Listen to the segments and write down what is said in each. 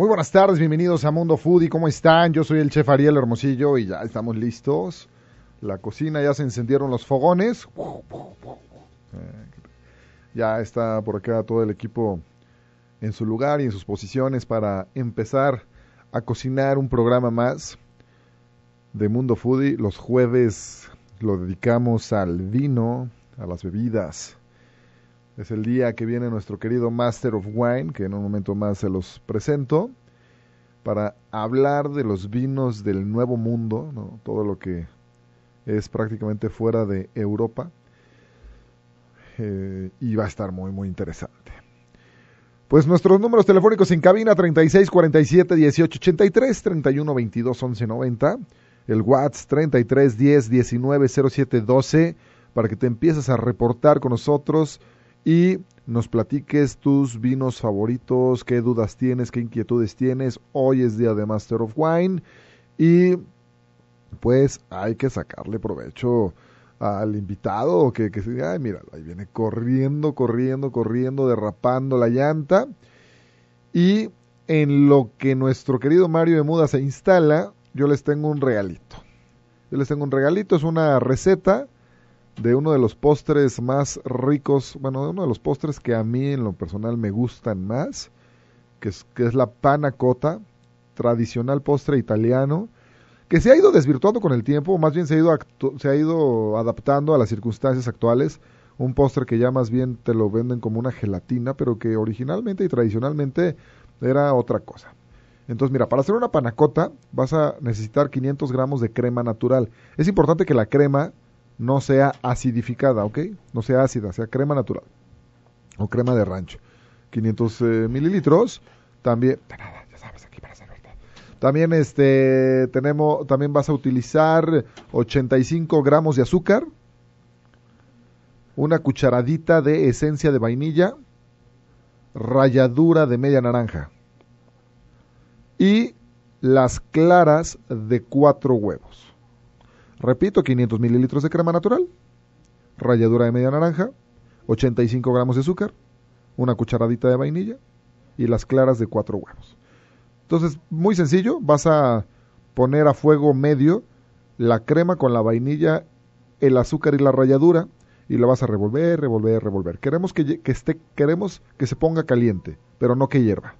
Muy buenas tardes, bienvenidos a Mundo Foodie. ¿Cómo están? Yo soy el chef Ariel Hermosillo y ya estamos listos. La cocina ya se encendieron los fogones. Eh, ya está por acá todo el equipo en su lugar y en sus posiciones para empezar a cocinar un programa más de Mundo Foodie. Los jueves lo dedicamos al vino, a las bebidas. Es el día que viene nuestro querido Master of Wine, que en un momento más se los presento para hablar de los vinos del Nuevo Mundo, todo lo que es prácticamente fuera de Europa. Eh, y va a estar muy, muy interesante. Pues nuestros números telefónicos en cabina 36 47 18 83 31 22 11 90, el WhatsApp 33 10 19 07 12 para que te empieces a reportar con nosotros y nos platiques tus vinos favoritos, qué dudas tienes, qué inquietudes tienes. Hoy es día de Master of Wine y pues hay que sacarle provecho al invitado que, que ay, mira, ahí viene corriendo, corriendo, corriendo, derrapando la llanta. Y en lo que nuestro querido Mario de Muda se instala, yo les tengo un regalito. Yo les tengo un regalito, es una receta de uno de los postres más ricos, bueno, de uno de los postres que a mí en lo personal me gustan más, que es, la panacota tradicional postre italiano, que se ha ido desvirtuando con el tiempo, más bien se ha ido, se ha ido adaptando a las circunstancias actuales, un postre que ya más bien te lo venden como una gelatina, pero que originalmente y tradicionalmente era otra cosa. Entonces, mira, para hacer una panacota vas a necesitar 500 gramos de crema natural. Es importante que la crema no sea acidificada, ¿ok? No sea ácida, sea crema natural o crema de rancho. 500 eh, mililitros. También, nada, ya sabes, aquí para También, este, tenemos, también vas a utilizar 85 gramos de azúcar, una cucharadita de esencia de vainilla, ralladura de media naranja y las claras de cuatro huevos. Repito, 500 mililitros de crema natural, ralladura de media naranja, 85 gramos de azúcar, una cucharadita de vainilla y las claras de cuatro huevos. Entonces, muy sencillo, vas a poner a fuego medio la crema con la vainilla, el azúcar y la ralladura y la vas a revolver, revolver, revolver. Queremos que, que esté, queremos que se ponga caliente, pero no que hierva.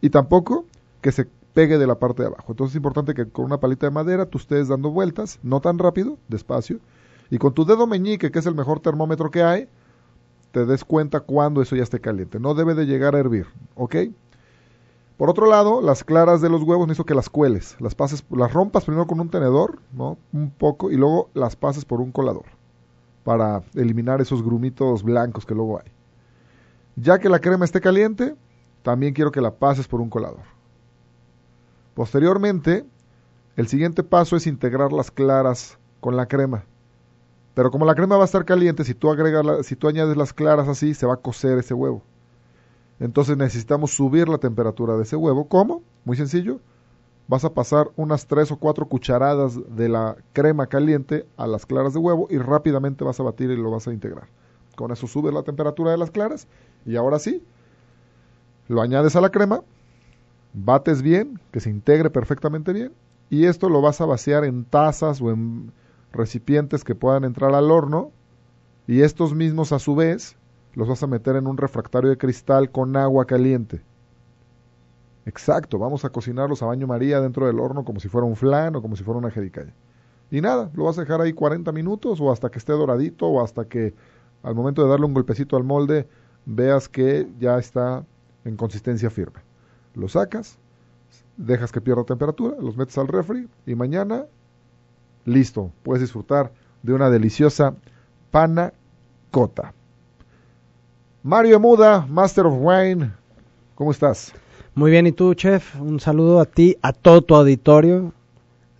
Y tampoco que se pegue de la parte de abajo. Entonces es importante que con una palita de madera tú estés dando vueltas, no tan rápido, despacio, y con tu dedo meñique, que es el mejor termómetro que hay, te des cuenta cuando eso ya esté caliente. No debe de llegar a hervir, ¿ok? Por otro lado, las claras de los huevos necesito que las cueles, las pases, las rompas primero con un tenedor, ¿no? Un poco, y luego las pases por un colador, para eliminar esos grumitos blancos que luego hay. Ya que la crema esté caliente, también quiero que la pases por un colador. Posteriormente, el siguiente paso es integrar las claras con la crema. Pero como la crema va a estar caliente, si tú, agregas si tú añades las claras así, se va a cocer ese huevo. Entonces necesitamos subir la temperatura de ese huevo. ¿Cómo? Muy sencillo. Vas a pasar unas 3 o 4 cucharadas de la crema caliente a las claras de huevo y rápidamente vas a batir y lo vas a integrar. Con eso subes la temperatura de las claras y ahora sí, lo añades a la crema bates bien, que se integre perfectamente bien, y esto lo vas a vaciar en tazas o en recipientes que puedan entrar al horno, y estos mismos a su vez los vas a meter en un refractario de cristal con agua caliente. Exacto, vamos a cocinarlos a baño María dentro del horno como si fuera un flan o como si fuera una jericaya. Y nada, lo vas a dejar ahí 40 minutos o hasta que esté doradito o hasta que al momento de darle un golpecito al molde veas que ya está en consistencia firme lo sacas, dejas que pierda temperatura, los metes al refri y mañana, listo, puedes disfrutar de una deliciosa pana cota. Mario Muda, Master of Wine, ¿cómo estás? Muy bien, ¿y tú, chef? Un saludo a ti, a todo tu auditorio.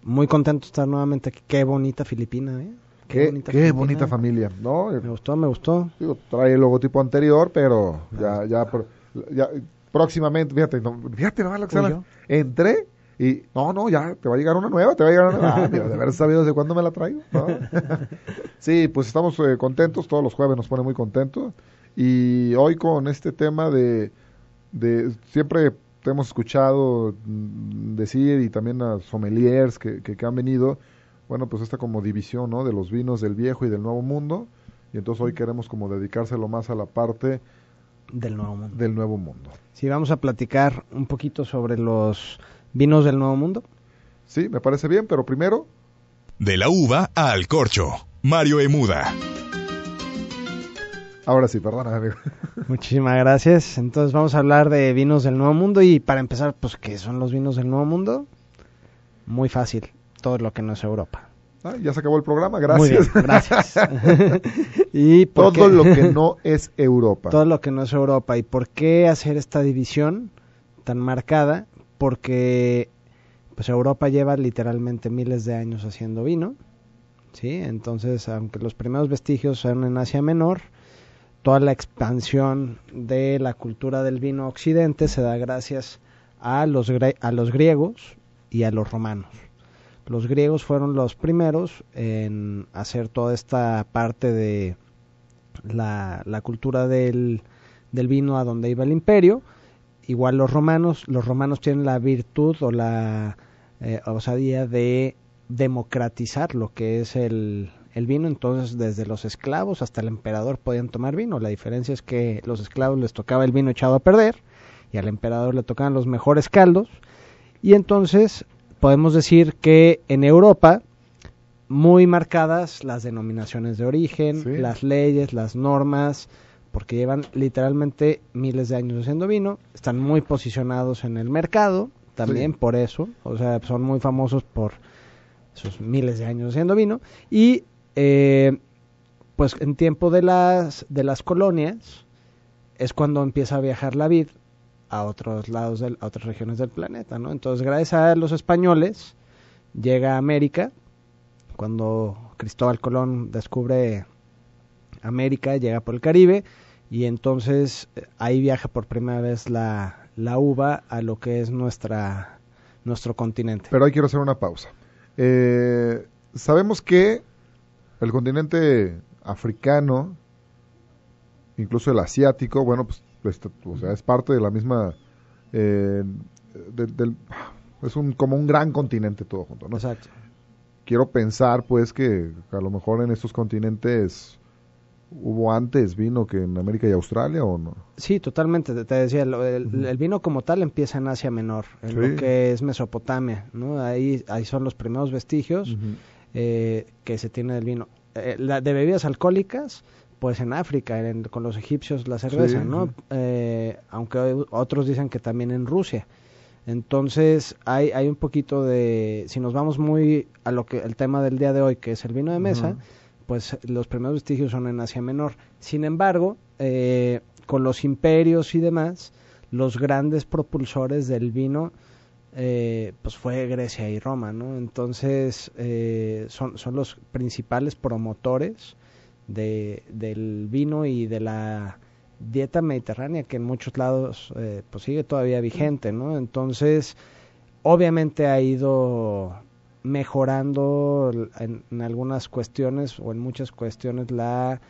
Muy contento de estar nuevamente aquí. Qué bonita Filipina, ¿eh? Qué, bonita, familia, ¿no? Me gustó, me gustó. trae el logotipo anterior, pero ya, ya, ya, próximamente, fíjate, fíjate nomás lo que sale. Entré y, no, no, ya, te va a llegar una nueva, te va a llegar una nueva. Ah, de haber sabido desde cuándo me la traigo. ¿no? sí, pues estamos eh, contentos, todos los jueves nos pone muy contentos. Y hoy con este tema de, de siempre hemos escuchado mm, decir y también a sommeliers que, que, que han venido, bueno, pues esta como división, ¿no? De los vinos del viejo y del nuevo mundo. Y entonces hoy queremos como dedicárselo más a la parte del Nuevo Mundo. Del Nuevo Mundo. Sí, vamos a platicar un poquito sobre los vinos del Nuevo Mundo. Sí, me parece bien, pero primero... De la uva al corcho. Mario Emuda. Ahora sí, perdona, amigo. Muchísimas gracias. Entonces vamos a hablar de vinos del Nuevo Mundo y para empezar, pues, ¿qué son los vinos del Nuevo Mundo? Muy fácil, todo lo que no es Europa. Ah, ya se acabó el programa, gracias. gracias. y todo lo que no es Europa. Todo lo que no es Europa. ¿Y por qué hacer esta división tan marcada? Porque pues Europa lleva literalmente miles de años haciendo vino. ¿sí? Entonces, aunque los primeros vestigios sean en Asia Menor, toda la expansión de la cultura del vino occidente se da gracias a los, a los griegos y a los romanos. Los griegos fueron los primeros en hacer toda esta parte de la, cultura del, vino a donde iba el imperio. Igual los romanos, los romanos tienen la virtud o la eh, osadía de democratizar lo que es el, el vino, entonces desde los esclavos hasta el emperador podían tomar vino. La diferencia es que los esclavos les tocaba el vino echado a perder y al emperador le tocaban los mejores caldos. Y entonces podemos decir que en Europa muy marcadas las denominaciones de origen, las leyes, las normas, porque llevan literalmente miles de años haciendo vino, están muy posicionados en el mercado, también por eso, o sea, son muy famosos por sus miles de años haciendo vino, y eh, pues en tiempo de las, de las colonias es cuando empieza a viajar la vid a otros lados, a otras regiones del planeta, ¿no? Entonces, gracias a los españoles, llega a América, cuando Cristóbal Colón descubre América, llega por el Caribe, y entonces eh, ahí viaja por primera vez la, la uva a lo que es nuestra, nuestro continente. Pero ahí quiero hacer una pausa. Eh, sabemos que el continente africano, incluso el asiático, bueno, pues sea, es parte de la misma... Eh, es un, como un gran continente todo junto, ¿no? Exacto. Quiero pensar, pues, que a lo mejor en estos continentes hubo antes vino que en América y Australia o no? Sí, totalmente. Te decía, el, vino como tal empieza en Asia Menor, en lo que es Mesopotamia, ¿no? Ahí, ahí son los primeros vestigios eh, que se tiene del vino. Eh, de bebidas alcohólicas, pues en África, con los egipcios la cerveza, ¿no? Eh, aunque otros dicen que también en Rusia. Entonces hay, hay un poquito de, si nos vamos muy a lo que el tema del día de hoy, que es el vino de mesa, pues los primeros vestigios son en Asia Menor. Sin embargo, eh, con los imperios y demás, los grandes propulsores del vino, eh, pues fue Grecia y Roma, ¿no? Entonces son, son los principales promotores de, del vino y de la dieta mediterránea que en muchos lados eh, pues sigue todavía vigente, ¿no? Entonces, obviamente ha ido mejorando en, algunas cuestiones o en muchas cuestiones la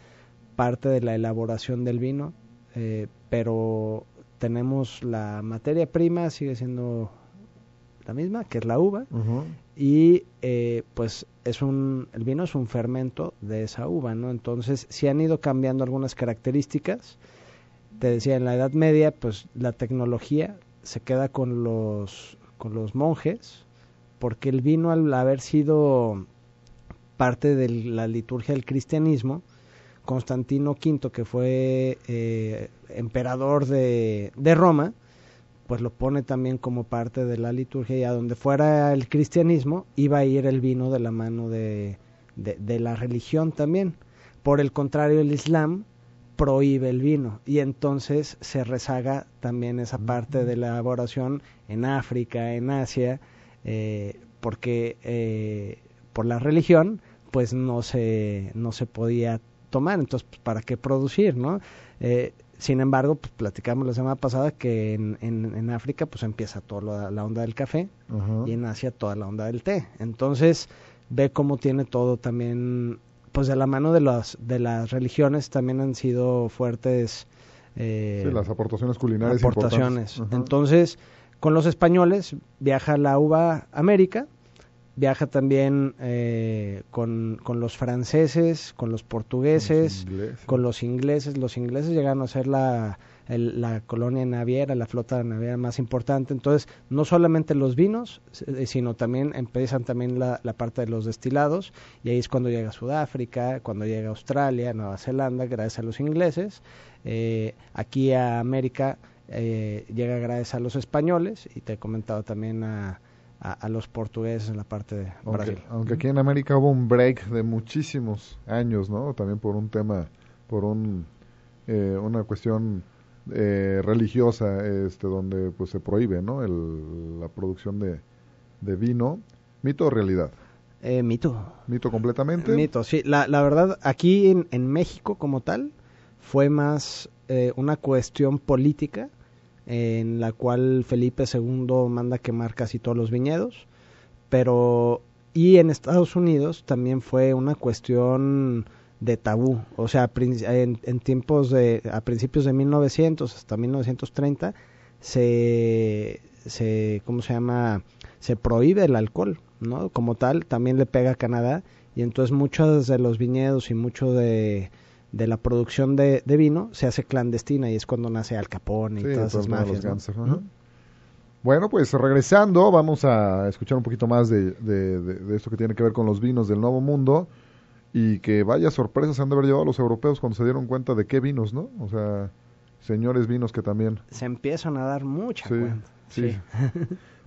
parte de la elaboración del vino, eh, pero tenemos la materia prima, sigue siendo la misma, que es la uva, y eh, pues es un, el vino es un fermento de esa uva, ¿no? Entonces, si han ido cambiando algunas características. Te decía, en la Edad Media, pues la tecnología se queda con los, con los monjes, porque el vino al haber sido parte de la liturgia del cristianismo, Constantino V, que fue eh, emperador de, de Roma, pues lo pone también como parte de la liturgia y a donde fuera el cristianismo iba a ir el vino de la mano de, la religión también. Por el contrario, el Islam prohíbe el vino y entonces se rezaga también esa parte de la elaboración en África, en Asia, eh, porque eh, por la religión pues no se, no se podía tomar, entonces para qué producir, ¿no? Eh, sin embargo, pues platicamos la semana pasada que en, en, en África pues empieza toda la, onda del café y en Asia toda la onda del té. Entonces, ve cómo tiene todo también, pues de la mano de las, de las religiones también han sido fuertes. Eh, las aportaciones culinarias. Aportaciones. Entonces, con los españoles viaja la uva a América viaja también eh, con, los franceses, con los portugueses, con los, ingleses. Los ingleses llegaron a ser la, colonia naviera, la flota naviera más importante. Entonces, no solamente los vinos, eh, sino también empiezan también la, parte de los destilados. Y ahí es cuando llega Sudáfrica, cuando llega Australia, Nueva Zelanda, gracias a los ingleses. Eh, aquí a América llega gracias a los españoles y te he comentado también a a, los portugueses en la parte de Brasil. Aunque aquí en América hubo un break de muchísimos años, ¿no? También por un tema, por un, eh, una cuestión eh, religiosa, este, donde pues se prohíbe, ¿no? El, la producción de, vino. ¿Mito o realidad? Eh, mito. ¿Mito completamente? Mito, sí. La, la verdad, aquí en, en México como tal fue más eh, una cuestión política en la cual Felipe II manda quemar casi todos los viñedos, pero y en Estados Unidos también fue una cuestión de tabú, o sea, en, tiempos de a principios de 1900 hasta 1930 se se cómo se llama se prohíbe el alcohol, ¿no? Como tal, también le pega a Canadá y entonces muchos de los viñedos y mucho de de la producción de, vino se hace clandestina y es cuando nace Al Capone y todas esas mafias. Bueno, pues regresando, vamos a escuchar un poquito más de, esto que tiene que ver con los vinos del Nuevo Mundo y que vaya sorpresas han de haber llevado a los europeos cuando se dieron cuenta de qué vinos, ¿no? O sea, señores vinos que también... Se empiezan a dar mucha cuenta.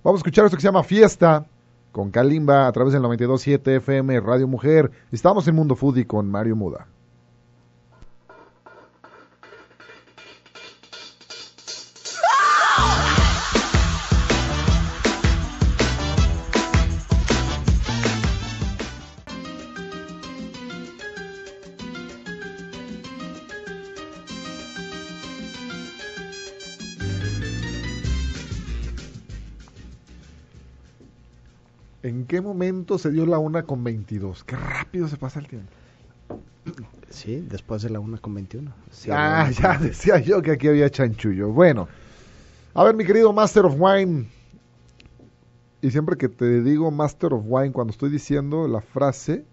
vamos a escuchar esto que se llama Fiesta con Kalimba a través del 92.7 FM Radio Mujer. Estamos en Mundo Foodie con Mario Muda. ¿En qué momento se dio la una con 22? Qué rápido se pasa el tiempo. Sí, después de la una con 21. ah, ya decía yo que aquí había chanchullo. Bueno, a ver, mi querido Master of Wine. Y siempre que te digo Master of Wine, cuando estoy diciendo la frase,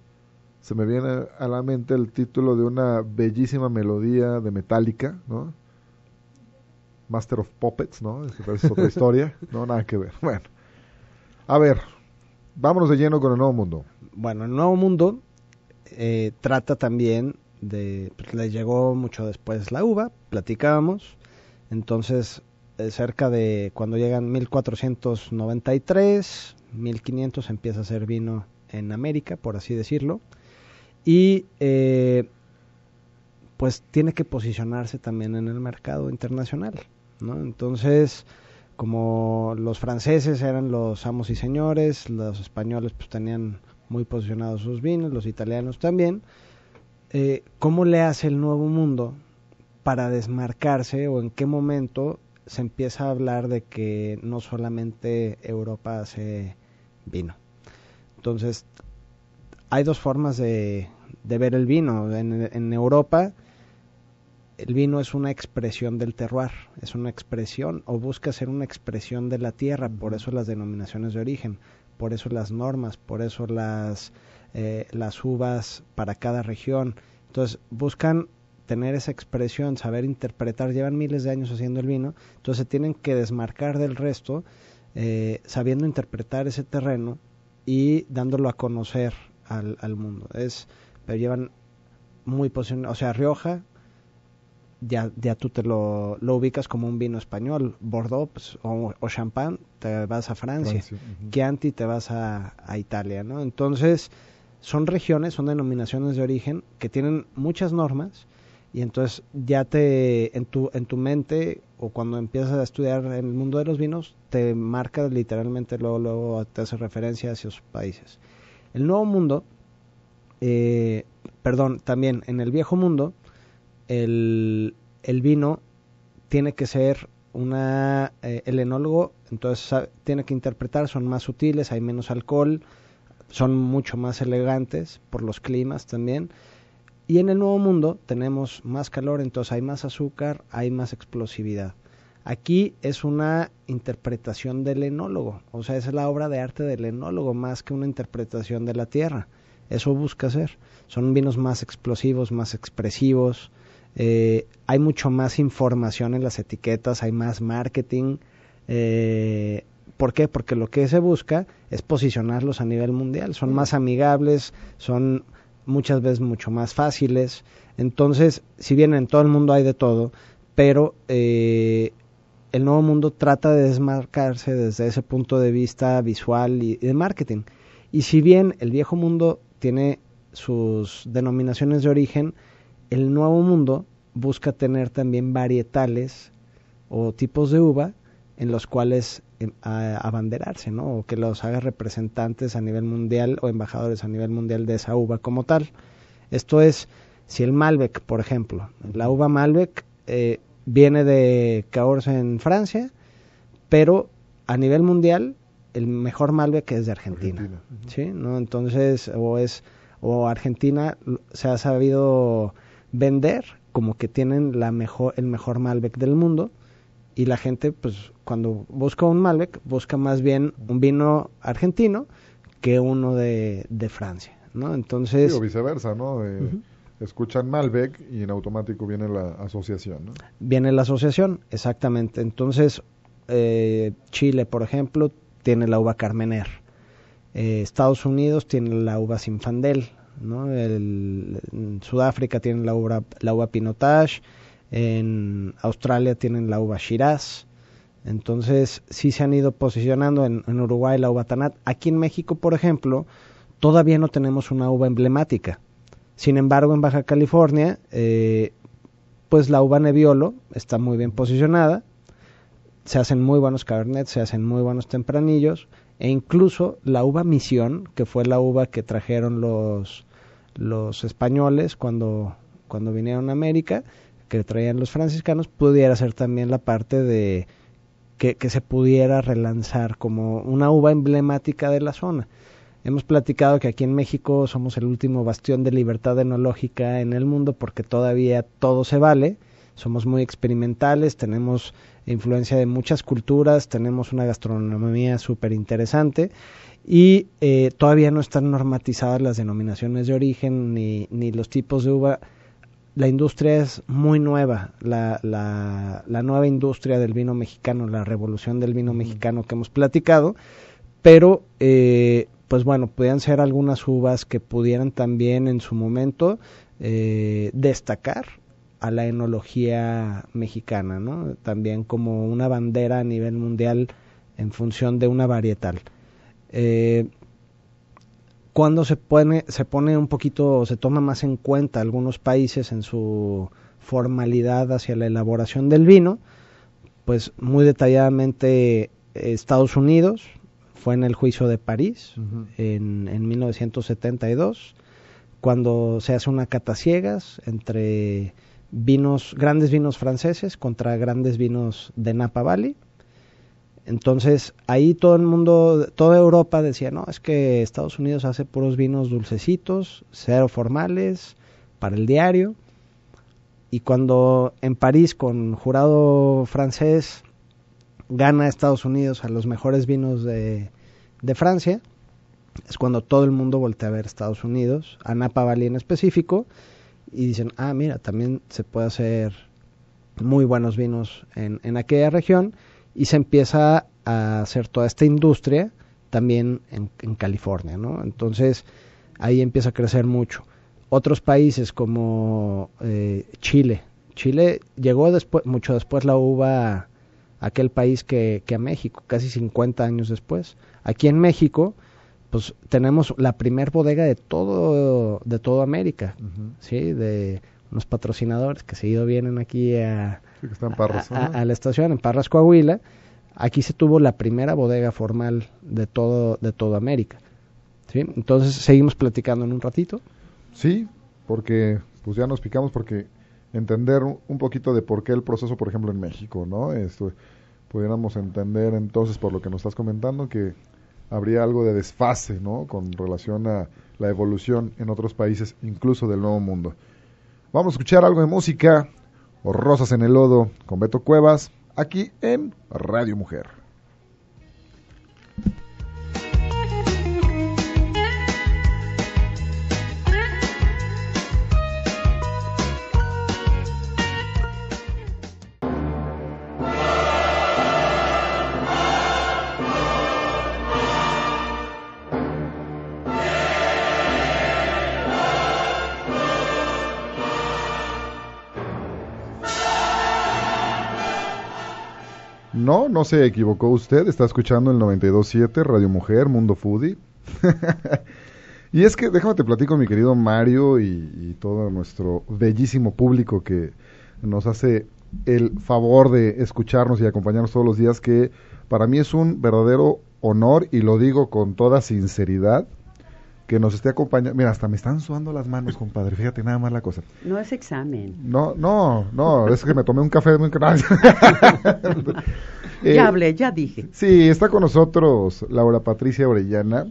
se me viene a la mente el título de una bellísima melodía de Metallica, ¿no? Master of Puppets, ¿no? Es otra historia, no, nada que ver. Bueno, a ver, vámonos de lleno con el Nuevo Mundo. Bueno, el Nuevo Mundo eh, trata también de... les pues, le llegó mucho después la uva, platicábamos, entonces eh, cerca de cuando llegan 1493, 1500 empieza a ser vino en América, por así decirlo, y eh, pues tiene que posicionarse también en el mercado internacional, ¿no? Entonces como los franceses eran los amos y señores, los españoles pues tenían muy posicionados sus vinos, los italianos también. Eh, ¿Cómo le hace el nuevo mundo para desmarcarse o en qué momento se empieza a hablar de que no solamente Europa hace vino? Entonces, hay dos formas de, ver el vino. en Europa el vino es una expresión del terroir, es una expresión o busca ser una expresión de la tierra, por eso las denominaciones de origen, por eso las normas, por eso las, eh, las uvas para cada región. Entonces buscan tener esa expresión, saber interpretar, llevan miles de años haciendo el vino, entonces tienen que desmarcar del resto, eh, sabiendo interpretar ese terreno y dándolo a conocer al, al mundo. Es, pero llevan muy posicionado, o sea, Rioja ya, ya tú te lo, ubicas como un vino español, Bordeaux pues, o, Champagne, te vas a Francia, Chianti te vas a, Italia, ¿no? Entonces, son regiones, son denominaciones de origen que tienen muchas normas y entonces ya te, en tu, en tu mente o cuando empiezas a estudiar el mundo de los vinos, te marca literalmente, luego, luego te hace referencia a esos países. El Nuevo Mundo, eh, perdón, también en el Viejo Mundo, el, vino tiene que ser una, eh, el enólogo, entonces tiene que interpretar, son más sutiles, hay menos alcohol, son mucho más elegantes por los climas también. Y en el Nuevo Mundo tenemos más calor, entonces hay más azúcar, hay más explosividad. Aquí es una interpretación del enólogo, o sea, es la obra de arte del enólogo más que una interpretación de la tierra. Eso busca hacer. Son vinos más explosivos, más expresivos, eh, hay mucho más información en las etiquetas, hay más marketing. Eh, ¿Por qué? Porque lo que se busca es posicionarlos a nivel mundial. Son más amigables, son muchas veces mucho más fáciles. Entonces, si bien en todo el mundo hay de todo, pero eh, el nuevo mundo trata de desmarcarse desde ese punto de vista visual y de marketing. Y si bien el viejo mundo tiene sus denominaciones de origen, el Nuevo Mundo busca tener también varietales o tipos de uva en los cuales em, abanderarse, ¿no? O que los haga representantes a nivel mundial o embajadores a nivel mundial de esa uva como tal. Esto es, si el Malbec, por ejemplo, la uva Malbec eh, viene de Cahors en Francia, pero a nivel mundial el mejor Malbec es de Argentina, ¿sí? ¿No? Entonces, o es, o Argentina se ha sabido vender como que tienen la mejor, el mejor Malbec del mundo y la gente pues cuando busca un Malbec busca más bien un vino argentino que uno de, Francia, ¿no? Entonces... o viceversa, ¿no? Escuchan Malbec y en automático viene la asociación, Viene la asociación, exactamente. Entonces, eh, Chile, por ejemplo, tiene la uva Carmener. Eh, Estados Unidos tiene la uva Sinfandel en Sudáfrica tienen la uva, la uva Pinotage, en Australia tienen la uva Shiraz. Entonces, sí se han ido posicionando en, Uruguay la uva Tanat. Aquí en México, por ejemplo, todavía no tenemos una uva emblemática. Sin embargo, en Baja California, eh, pues la uva Nebiolo está muy bien posicionada. Se hacen muy buenos Cabernet, se hacen muy buenos Tempranillos. E incluso la uva Misión, que fue la uva que trajeron los los españoles cuando, cuando vinieron a América, que traían los franciscanos, pudiera ser también la parte de que, que se pudiera relanzar como una uva emblemática de la zona. Hemos platicado que aquí en México somos el último bastión de libertad enológica en el mundo porque todavía todo se vale, somos muy experimentales, tenemos influencia de muchas culturas, tenemos una gastronomía súper interesante y eh, todavía no están normatizadas las denominaciones de origen ni, los tipos de uva. La industria es muy nueva, la, la, nueva industria del vino mexicano, la revolución del vino mexicano que hemos platicado, pero eh, pues bueno, podían ser algunas uvas que pudieran también en su momento eh, destacar a la enología mexicana, ¿no? También como una bandera a nivel mundial en función de una varietal. Eh, cuando se pone, se pone un poquito, se toma más en cuenta algunos países en su formalidad hacia la elaboración del vino, pues muy detalladamente Estados Unidos, fue en el juicio de París, en, en, 1972, cuando se hace una cata ciegas entre vinos, grandes vinos franceses contra grandes vinos de Napa Valley. Entonces, ahí todo el mundo, toda Europa decía, no, es que Estados Unidos hace puros vinos dulcecitos, cero formales, para el diario. Y cuando en París, con jurado francés, gana Estados Unidos a los mejores vinos de, Francia, es cuando todo el mundo voltea a ver Estados Unidos, a Napa Valley en específico, y dicen, ah, mira, también se puede hacer muy buenos vinos en, en aquella región y se empieza a hacer toda esta industria también en, California, ¿no? Entonces ahí empieza a crecer mucho. Otros países como eh, Chile, Chile llegó después, mucho después la uva a aquel país que, a México, casi 50 años después. Aquí en México, pues tenemos la primer bodega de todo, de toda América, ¿sí? De los patrocinadores que seguido vienen aquí a, la estación, en Parras, Coahuila. Aquí se tuvo la primera bodega formal de todo, de toda América. ¿sí? Entonces, seguimos platicando en un ratito. Sí, porque pues ya nos picamos porque entender un poquito de por qué el proceso, por ejemplo, en México, ¿no? Esto, pudiéramos entender entonces, por lo que nos estás comentando, que habría algo de desfase, ¿no? Con relación a la evolución en otros países, incluso del Nuevo Mundo. Vamos a escuchar algo de música o Rosas en el Lodo con Beto Cuevas aquí en Radio Mujer. No, no se equivocó usted, está escuchando el 92.7, Radio Mujer, Mundo Foodie. y es que, déjame te platico, mi querido Mario y, y todo nuestro bellísimo público que nos hace el favor de escucharnos y acompañarnos todos los días, que para mí es un verdadero honor y lo digo con toda sinceridad que nos esté acompañando. Mira, hasta me están sudando las manos, compadre. Fíjate nada más la cosa. No es examen. No, no, no. Es que me tomé un café muy ya eh, hablé, ya dije. Sí, está con nosotros Laura Patricia Orellana,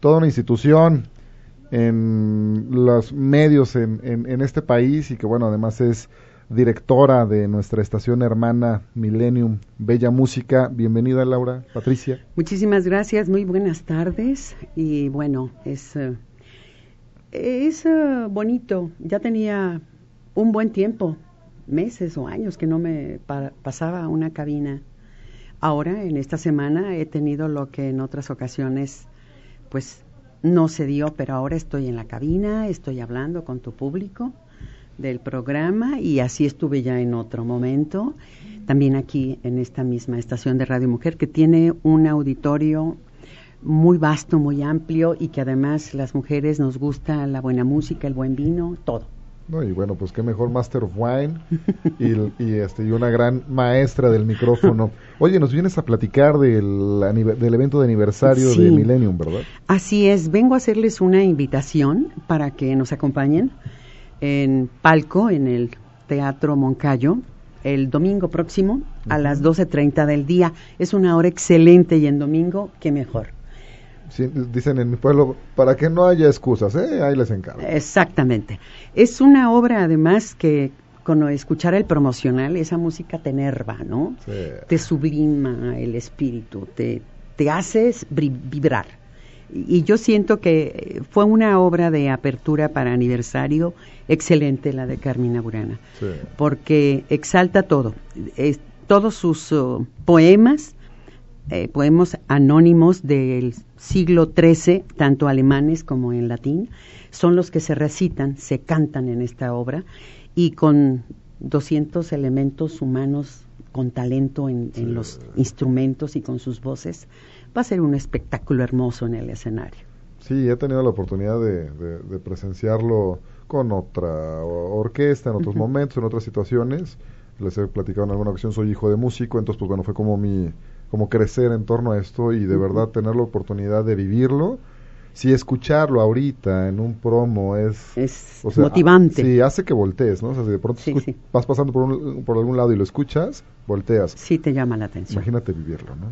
toda una institución en los medios en, en este país y que, bueno, además es directora de nuestra estación hermana Millennium Bella Música. Bienvenida Laura, Patricia. Muchísimas gracias, muy buenas tardes y bueno, es, eh, es eh, bonito, ya tenía un buen tiempo, meses o años que no me pasaba una cabina. Ahora, en esta semana, he tenido lo que en otras ocasiones, pues, no se dio, pero ahora estoy en la cabina, estoy hablando con tu público del programa y así estuve ya en otro momento, también aquí en esta misma estación de Radio Mujer que tiene un auditorio muy vasto, muy amplio y que además las mujeres nos gusta la buena música, el buen vino, todo. y bueno, pues qué mejor Master of Wine y, este, y una gran maestra del micrófono. Oye, nos vienes a platicar del, del evento de aniversario de Millennium, ¿verdad? Así es, vengo a hacerles una invitación para que nos acompañen en Palco, en el Teatro Moncayo, el domingo próximo a las 12.30 del día. Es una hora excelente y en domingo, qué mejor. dicen en mi pueblo, para que no haya excusas, ¿eh? ahí les encargo. Exactamente. Es una obra además que con escuchar el promocional, esa música te enerva, ¿no? Te sublima el espíritu, te, te haces vibrar y yo siento que fue una obra de apertura para aniversario excelente la de Carmina Burana, porque exalta todo, todos sus oh, poemas, eh, poemas anónimos del siglo XIII, tanto alemanes como en latín, son los que se recitan, se cantan en esta obra y con 200 elementos humanos con talento en los instrumentos y con sus voces va a ser un espectáculo hermoso en el escenario. Sí, he tenido la oportunidad de, presenciarlo con otra orquesta en otros momentos, en otras situaciones. Les he platicado en alguna ocasión, soy hijo de músico, entonces pues bueno, fue como mi como crecer en torno a esto y de verdad tener la oportunidad de vivirlo. Si escucharlo ahorita en un promo es, motivante. sí, hace que voltees, ¿no? O sea, si de pronto vas pasando por, por algún lado y lo escuchas, volteas. Sí, te llama la atención. Imagínate vivirlo, ¿no?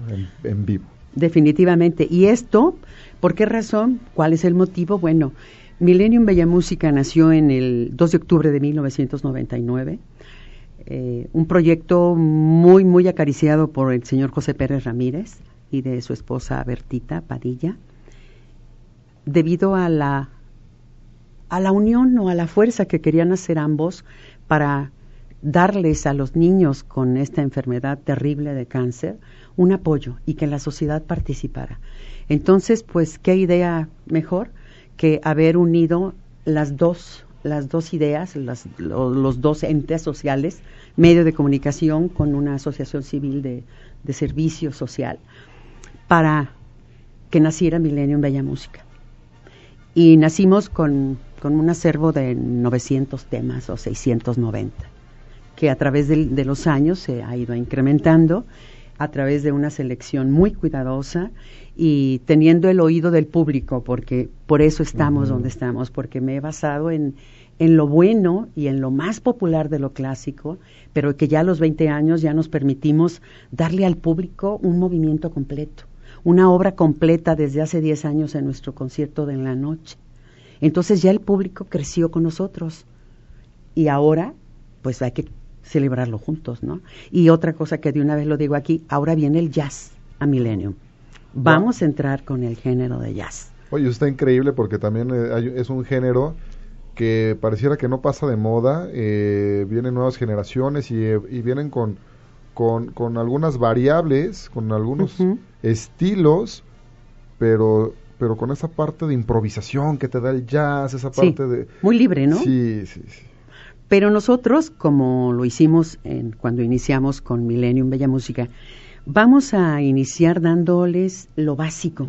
en vivo. Definitivamente. ¿Y esto? ¿Por qué razón? ¿Cuál es el motivo? Bueno, Millennium Bella Música nació en el 2 de octubre de 1999. Eh, un proyecto muy, muy acariciado por el señor José Pérez Ramírez y de su esposa Bertita Padilla, debido a la, a la unión o a la fuerza que querían hacer ambos para darles a los niños con esta enfermedad terrible de cáncer un apoyo y que la sociedad participara. Entonces, pues, ¿qué idea mejor que haber unido las dos, las dos ideas, las, los, dos entes sociales, medio de comunicación con una asociación civil de, de servicio social, para que naciera Millennium Bella Música? Y nacimos con, con un acervo de 900 temas o 690 que a través de, de los años se ha ido incrementando a través de una selección muy cuidadosa y teniendo el oído del público, porque por eso estamos donde estamos, porque me he basado en, en lo bueno y en lo más popular de lo clásico, pero que ya a los 20 años ya nos permitimos darle al público un movimiento completo, una obra completa desde hace 10 años en nuestro concierto de en la noche. Entonces ya el público creció con nosotros y ahora pues hay que celebrarlo juntos, ¿no? Y otra cosa que de una vez lo digo aquí, ahora viene el jazz a Millennium. Vamos a entrar con el género de jazz. Oye, está increíble porque también eh, es un género que pareciera que no pasa de moda, eh, vienen nuevas generaciones eh, y, vienen con, con, con, algunas variables, con algunos estilos, pero pero con esa parte de improvisación que te da el jazz, esa parte de... Muy libre, ¿no? Sí, sí, sí. Pero nosotros, como lo hicimos cuando iniciamos con Millennium Bella Música, vamos a iniciar dándoles lo básico,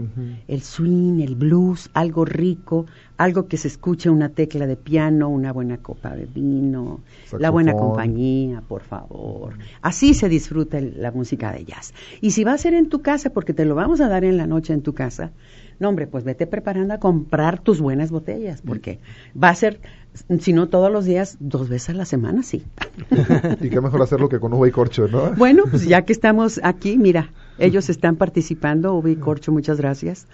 el swing, el blues, algo rico, algo que se escuche una tecla de piano, una buena copa de vino, la buena compañía, por favor. Así se disfruta la música de jazz. Y si va a ser en tu casa, porque te lo vamos a dar en la noche en tu casa, no, hombre, pues vete preparando a comprar tus buenas botellas, porque va a ser, si no todos los días, dos veces a la semana, sí. y qué mejor hacerlo que con uva corcho, ¿no? Bueno, pues ya que estamos aquí, mira, ellos están participando, uva corcho, muchas gracias,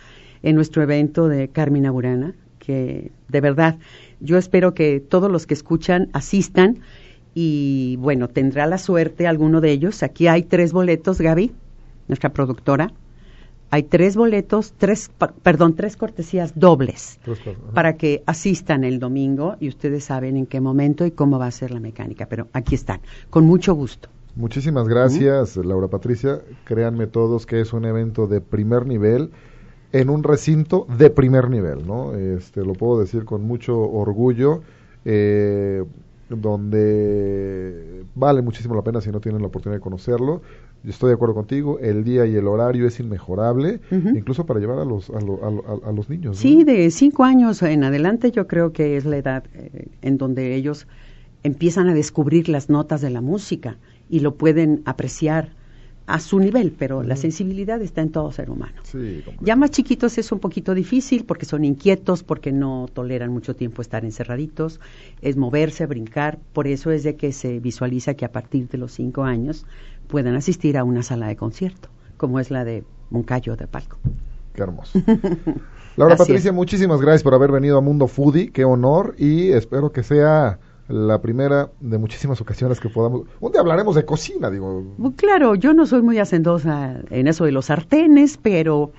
en nuestro evento de Carmina Burana, que de verdad, yo espero que todos los que escuchan asistan y bueno, tendrá la suerte alguno de ellos. Aquí hay tres boletos, Gaby, nuestra productora hay tres boletos, tres, perdón, tres cortesías dobles para que asistan el domingo y ustedes saben en qué momento y cómo va a ser la mecánica. Pero aquí están, con mucho gusto. Muchísimas gracias, Laura Patricia. Créanme todos que es un evento de primer nivel en un recinto de primer nivel, ¿no? Este, lo puedo decir con mucho orgullo. Eh, donde vale muchísimo la pena si no tienen la oportunidad de conocerlo. Yo estoy de acuerdo contigo, el día y el horario es inmejorable, incluso para llevar a los, a, a, los niños. Sí, de cinco años en adelante yo creo que es la edad eh, en donde ellos empiezan a descubrir las notas de la música y lo pueden apreciar a su nivel, pero la sensibilidad está en todo ser humano. ya más chiquitos es un poquito difícil porque son inquietos, porque no toleran mucho tiempo estar encerraditos, es moverse, brincar, por eso es de que se visualiza que a partir de los cinco años puedan asistir a una sala de concierto, como es la de Moncayo de Palco. Qué hermoso. Laura Patricia, muchísimas gracias por haber venido a Mundo Foodie, qué honor y espero que sea la primera de muchísimas ocasiones que podamos. Un día hablaremos de cocina, digo. Pues claro, yo no soy muy hacendosa en eso de los sartenes, pero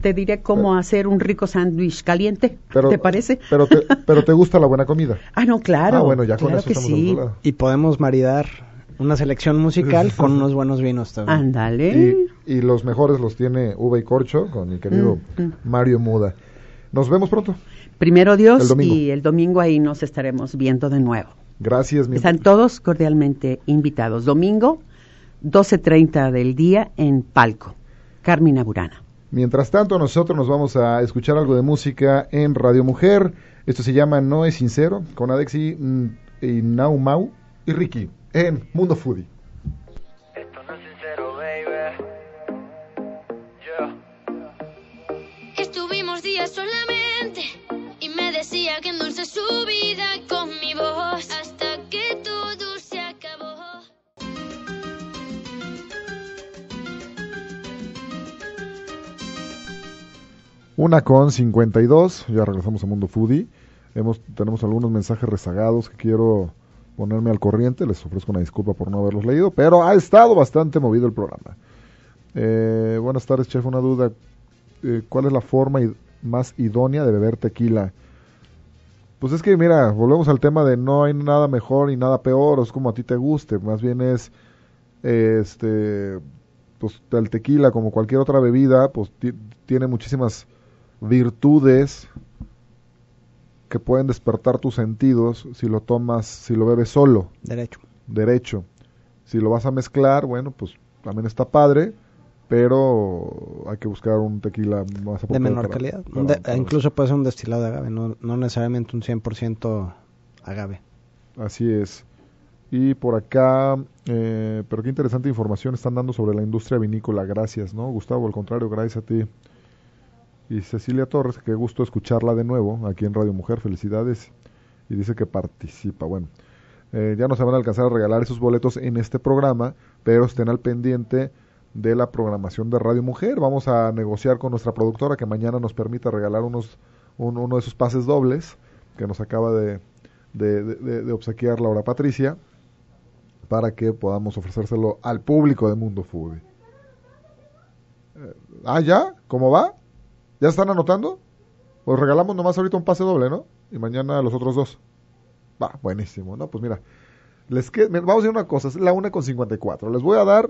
te diré cómo hacer un rico sándwich caliente. ¿Te parece? Pero te, pero te gusta la buena comida. Ah, no, claro. Ah, bueno, ya con eso Y podemos maridar una selección musical con unos buenos vinos también. Ándale. Y, los mejores los tiene Uva y Corcho con mi querido mm, mm. Mario Muda. Nos vemos pronto. Primero Dios y el domingo ahí nos estaremos viendo de nuevo. Gracias, mi Están todos cordialmente invitados. Domingo, 12.30 del día en Palco. Carmina Burana. Mientras tanto, nosotros nos vamos a escuchar algo de música en Radio Mujer. Esto se llama No es Sincero, con Adexi, mm, y Naumau y Ricky en Mundo Foodie. con mi voz hasta Una con 52, ya regresamos a Mundo Foodie. Hemos, tenemos algunos mensajes rezagados que quiero ponerme al corriente. Les ofrezco una disculpa por no haberlos leído, pero ha estado bastante movido el programa. Eh, buenas tardes, chef. Una duda. Eh, ¿Cuál es la forma más idónea de beber tequila? Pues es que mira, volvemos al tema de no hay nada mejor y nada peor, o es como a ti te guste, más bien es este pues el tequila como cualquier otra bebida, pues tiene muchísimas virtudes que pueden despertar tus sentidos si lo tomas, si lo bebes solo. Derecho. Derecho. Si lo vas a mezclar, bueno, pues también está padre, pero hay que buscar un tequila más De menor calidad. incluso puede ser un destilado de agave, no, necesariamente un 100% agave. Así es. Y por acá, eh, pero qué interesante información están dando sobre la industria vinícola. Gracias, ¿no? Gustavo, al contrario, gracias a ti. Y Cecilia Torres, qué gusto escucharla de nuevo aquí en Radio Mujer. Felicidades. Y dice que participa. Bueno, eh, ya no se van a alcanzar a regalar esos boletos en este programa, pero estén al pendiente de la programación de Radio Mujer. Vamos a negociar con nuestra productora que mañana nos permita regalar unos, uno de esos pases dobles que nos acaba de, de, de, de, obsequiar Laura Patricia para que podamos ofrecérselo al público de Mundo Fútbol eh, ah, ya, ¿cómo va? ¿Ya están anotando? pues regalamos nomás ahorita un pase doble, ¿no? Y mañana los otros dos. Va, buenísimo, ¿no? Pues mira, les que, vamos a decir una cosa, es la 1 con 54. Les voy a dar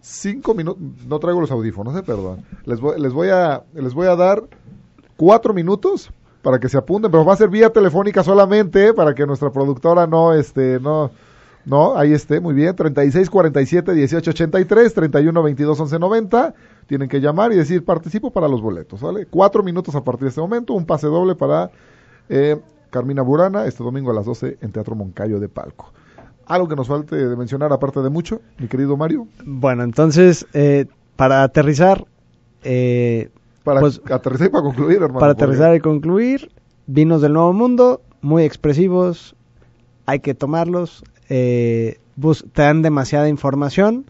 cinco minutos, no traigo los audífonos, eh, perdón. Les voy, les voy a, les voy a dar cuatro minutos para que se apunten, pero va a ser vía telefónica solamente, eh, para que nuestra productora no, este, no, no, ahí esté, muy bien, 36 47 18 83, 31 22 11 90. Tienen que llamar y decir participo para los boletos, ¿vale? Cuatro minutos a partir de este momento, un pase doble para eh, Carmina Burana este domingo a las 12 en Teatro Moncayo de Palco. ¿Algo que nos falte de mencionar aparte de mucho, mi querido Mario? Bueno, entonces, eh, para aterrizar... Eh, para pues, aterrizar y para concluir, hermano. Para aterrizar y concluir, vinos del nuevo mundo, muy expresivos, hay que tomarlos, eh, te dan demasiada información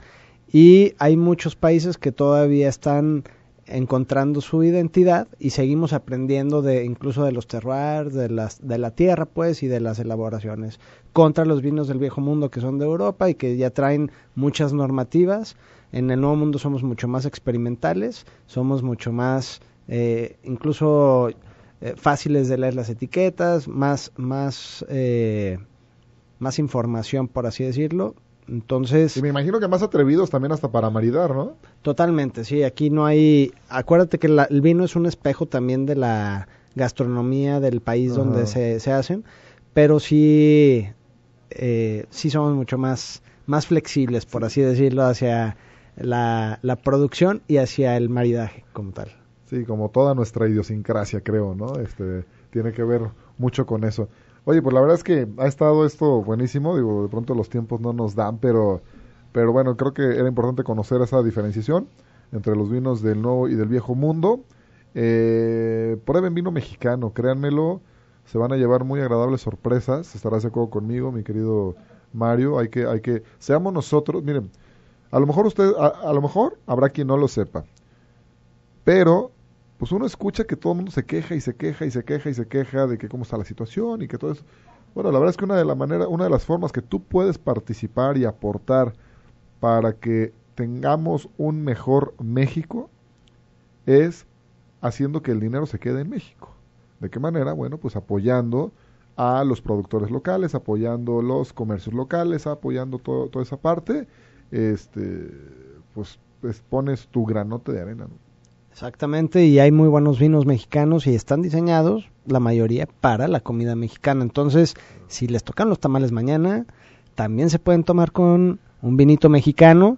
y hay muchos países que todavía están encontrando su identidad y seguimos aprendiendo de incluso de los terroirs, de las de la tierra pues y de las elaboraciones contra los vinos del viejo mundo que son de Europa y que ya traen muchas normativas. En el nuevo mundo somos mucho más experimentales, somos mucho más eh, incluso eh, fáciles de leer las etiquetas, más más eh, más información por así decirlo entonces. Y me imagino que más atrevidos también hasta para maridar, ¿no? Totalmente, sí. Aquí no hay. Acuérdate que el vino es un espejo también de la gastronomía del país donde se, se, hacen, pero sí, eh, sí somos mucho más, más flexibles, por así decirlo, hacia la, producción y hacia el maridaje como tal. Sí, como toda nuestra idiosincrasia, creo, ¿no? Este, tiene que ver mucho con eso. Oye, pues la verdad es que ha estado esto buenísimo, digo, de pronto los tiempos no nos dan, pero, pero bueno, creo que era importante conocer esa diferenciación entre los vinos del nuevo y del viejo mundo. Eh, prueben vino mexicano, créanmelo, se van a llevar muy agradables sorpresas, estarás de acuerdo conmigo, mi querido Mario, hay que, hay que, seamos nosotros, miren, a lo mejor usted, a lo mejor habrá quien no lo sepa, pero pues uno escucha que todo el mundo se queja y se queja y se queja y se queja de que cómo está la situación y que todo eso. Bueno, la verdad es que una de, la manera, una de las formas que tú puedes participar y aportar para que tengamos un mejor México es haciendo que el dinero se quede en México. ¿De qué manera? Bueno, pues apoyando a los productores locales, apoyando los comercios locales, apoyando toda esa parte, este, pues, pues pones tu granote de arena. ¿no? Exactamente, y hay muy buenos vinos mexicanos y están diseñados la mayoría para la comida mexicana. Entonces, si les tocan los tamales mañana, también se pueden tomar con un vinito mexicano,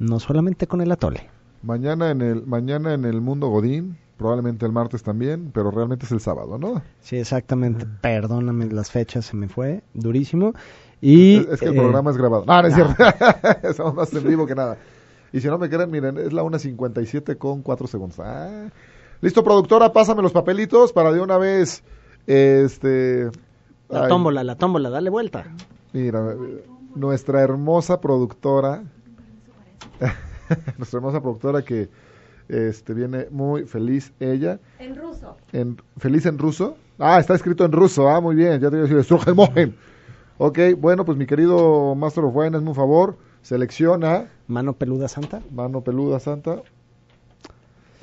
no solamente con el atole. Mañana en el mañana en el mundo Godín, probablemente el martes también, pero realmente es el sábado, ¿no? Sí, exactamente. Perdóname las fechas, se me fue durísimo. Y es, que el programa eh, es grabado. No, es cierto. Estamos más en vivo que nada. Y si no me creen, miren, es la 1.57 con 4 segundos. Ah. Listo, productora, pásame los papelitos para de una vez. Este. La tómbola, la tómbola, dale vuelta. Mira, nuestra hermosa productora. nuestra hermosa productora que este viene muy feliz ella. En ruso. feliz en ruso. Ah, está escrito en ruso. Ah, muy bien. Ya te voy a decir, mojen. Ok, bueno, pues mi querido Master of Wine, hazme un favor. Selecciona. Mano peluda santa. Mano peluda santa.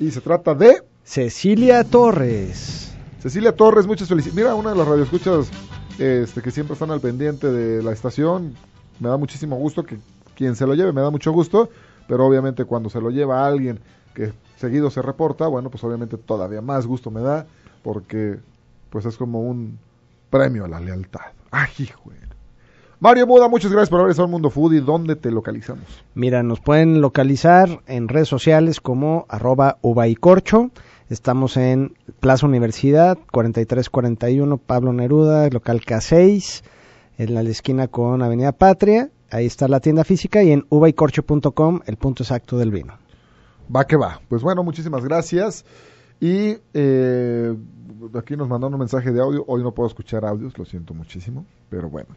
Y se trata de. Cecilia Torres. Cecilia Torres, muchas felicidades. Mira, una de las radioescuchas este, que siempre están al pendiente de la estación. Me da muchísimo gusto que quien se lo lleve, me da mucho gusto. Pero obviamente cuando se lo lleva a alguien que seguido se reporta, bueno, pues obviamente todavía más gusto me da. Porque pues es como un premio a la lealtad. ¡Ay, güey! Mario Buda, muchas gracias por haber estado en Mundo Food y dónde te localizamos. Mira, nos pueden localizar en redes sociales como arroba corcho. Estamos en Plaza Universidad, 4341, Pablo Neruda, local K6, en la esquina con Avenida Patria. Ahí está la tienda física y en ubaicorcho.com el punto exacto del vino. Va que va. Pues bueno, muchísimas gracias. Y eh, aquí nos mandaron un mensaje de audio. Hoy no puedo escuchar audios, lo siento muchísimo, pero bueno.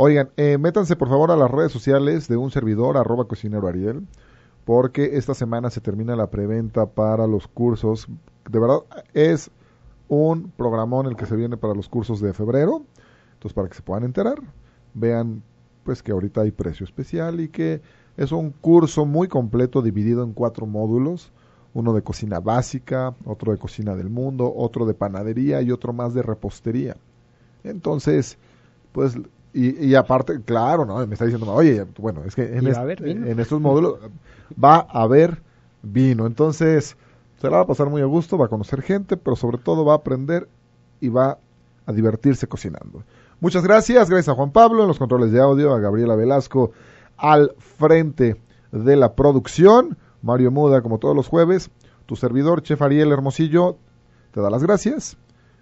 Oigan, eh, métanse por favor a las redes sociales de un servidor, arroba cocinero Ariel, porque esta semana se termina la preventa para los cursos. De verdad, es un programón el que se viene para los cursos de febrero. Entonces, para que se puedan enterar, vean pues que ahorita hay precio especial y que es un curso muy completo dividido en cuatro módulos. Uno de cocina básica, otro de cocina del mundo, otro de panadería y otro más de repostería. Entonces, pues y, aparte, claro, no, me está diciendo, oye, bueno, es que en, en estos módulos va a haber vino. Entonces, se la va a pasar muy a gusto, va a conocer gente, pero sobre todo va a aprender y va a divertirse cocinando. Muchas gracias, gracias a Juan Pablo en los controles de audio, a Gabriela Velasco al frente de la producción, Mario Muda como todos los jueves, tu servidor, Chef Ariel Hermosillo, te da las gracias.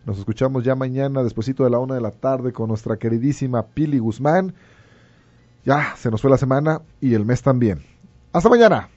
Nos escuchamos ya mañana, despuesito de la una de la tarde, con nuestra queridísima Pili Guzmán. Ya, se nos fue la semana y el mes también. Hasta mañana.